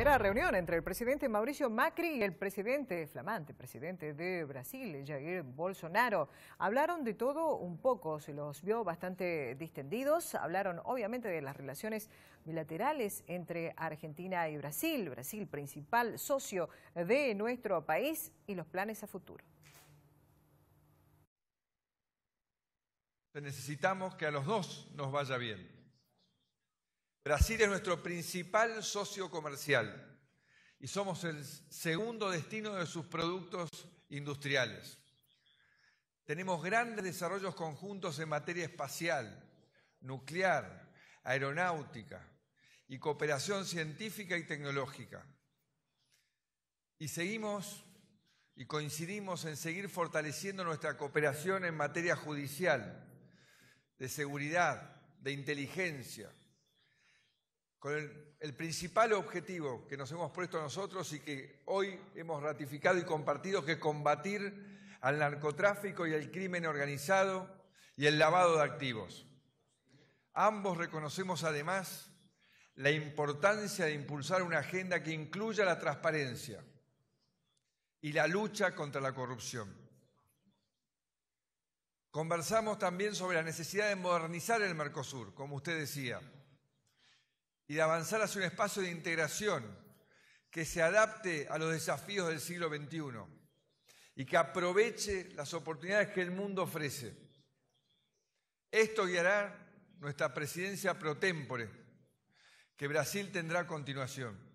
primera reunión entre el presidente Mauricio Macri y el presidente flamante, presidente de Brasil, Jair Bolsonaro. Hablaron de todo un poco, se los vio bastante distendidos. Hablaron obviamente de las relaciones bilaterales entre Argentina y Brasil, Brasil principal socio de nuestro país y los planes a futuro. Necesitamos que a los dos nos vaya bien Brasil es nuestro principal socio comercial y somos el segundo destino de sus productos industriales. Tenemos grandes desarrollos conjuntos en materia espacial, nuclear, aeronáutica y cooperación científica y tecnológica. Y seguimos y coincidimos en seguir fortaleciendo nuestra cooperación en materia judicial, de seguridad, de inteligencia, con el, principal objetivo que nos hemos puesto nosotros y que hoy hemos ratificado y compartido, que es combatir al narcotráfico y al crimen organizado y el lavado de activos. Ambos reconocemos además la importancia de impulsar una agenda que incluya la transparencia y la lucha contra la corrupción. Conversamos también sobre la necesidad de modernizar el Mercosur, como usted decía, y de avanzar hacia un espacio de integración que se adapte a los desafíos del siglo XXI y que aproveche las oportunidades que el mundo ofrece. Esto guiará nuestra presidencia pro tempore, que Brasil tendrá a continuación.